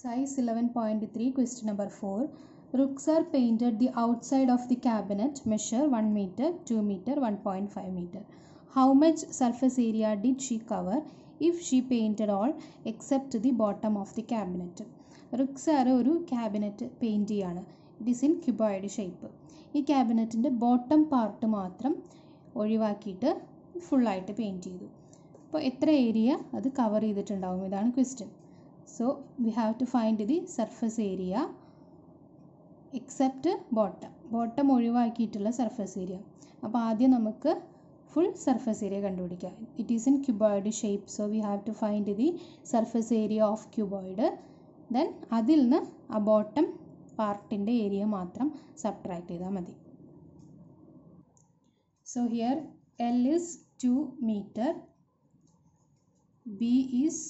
Size 11.3 question number 4. Ruxar painted the outside of the cabinet measure 1 meter, 2 meter, 1.5 meter. How much surface area did she cover if she painted all except the bottom of the cabinet? Ruksar ഒരു cabinet paint ചെയ്യാണ് it is in cuboid shape ഈ ക്യാബിനറ്റിൻ്റെ bottom part മാത്രം ഒഴിവാക്കിയിട്ട് ഫുള്ളായിട്ട് paint ചെയ്തു അപ്പോൾ എത്ര ഏരിയ അത് കവർ ചെയ്തിട്ടുണ്ടാവും ഇതാണ് question So we have to find the surface area except bottom bottom ഒഴിവാക്കിയിട്ടുള്ള സർഫസ് ഏരിയ അപ്പോൾ ആദ്യം നമുക്ക് ഫുൾ സർഫസ് ഏരിയ കണ്ടുപിടിക്കാം it is in cuboid shape so we have to find the surface area of cuboid then അതിൽ നിന്ന് ആ bottom പാർട്ടിൻ്റെ area മാത്രം സബ്ട്രാക്ട് ചെയ്താൽ മതി so here L is two metre B is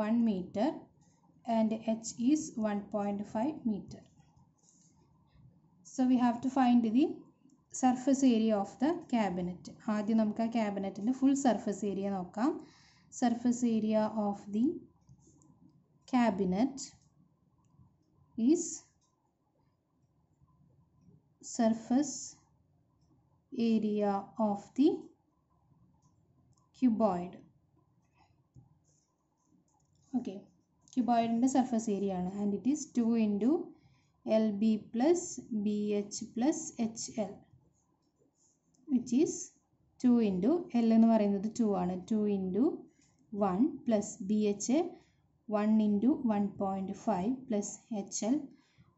one metre and h is 1.5 meter. So we have to find the surface area of the cabinet. Adi namka cabinet in the full surface area namka. Surface area of the cabinet is surface area of the cuboid. Okay. ക്യൂബോയിഡിൻ്റെ surface area ആണ് and it is two into L B plus B H plus H L which is two into L എന്ന് പറയുന്നത് two ആണ് two into one plus B H one into one point five plus H L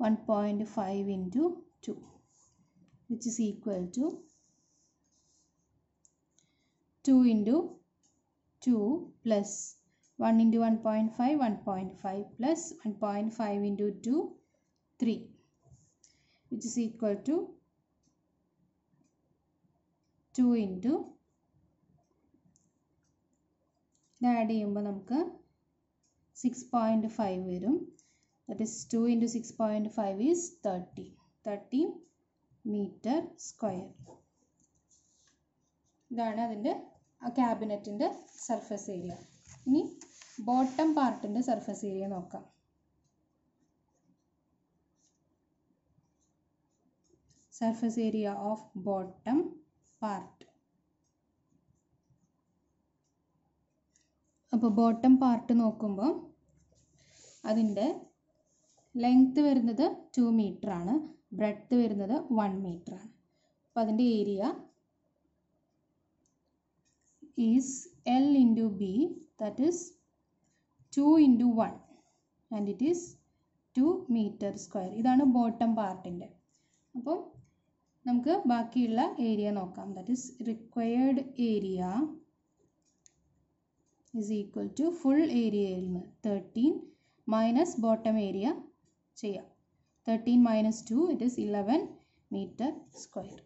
one point five into two which is equal to two into two plus one into one point five one point five plus one point five into to three which is equal to two into ഇത് add ചെയ്യുമ്പോൾ നമുക്ക് six point five വരും that is two into six point five is thirty thirty metre square ഇതാണ് അതിൻ്റെ ആ ക്യാബിനറ്റിൻ്റെ surface area ഇനി bottom പാർട്ടിൻ്റെ സർഫസ് ഏരിയ നോക്കാം surface area of bottom part അപ്പോൾ ബോട്ടം പാർട്ട് നോക്കുമ്പോൾ അതിൻ്റെ ലെങ്ത്ത് വരുന്നത് ടു മീറ്റർ ആണ് ബ്രെഡ്ത്ത് വരുന്നത് വൺ മീറ്റർ ആണ് അപ്പോൾ അതിൻ്റെ area is L into B that is two into one and it is two metre square ഇതാണ് ബോട്ടം പാർട്ടിൻ്റെ അപ്പോൾ നമുക്ക് ബാക്കിയുള്ള ഏരിയ നോക്കാം that is required area is equal to full ഏരിയയിൽ നിന്ന് തേർട്ടീൻ മൈനസ് ബോട്ടം ഏരിയ ചെയ്യാം thirteen minus two it is eleven metre square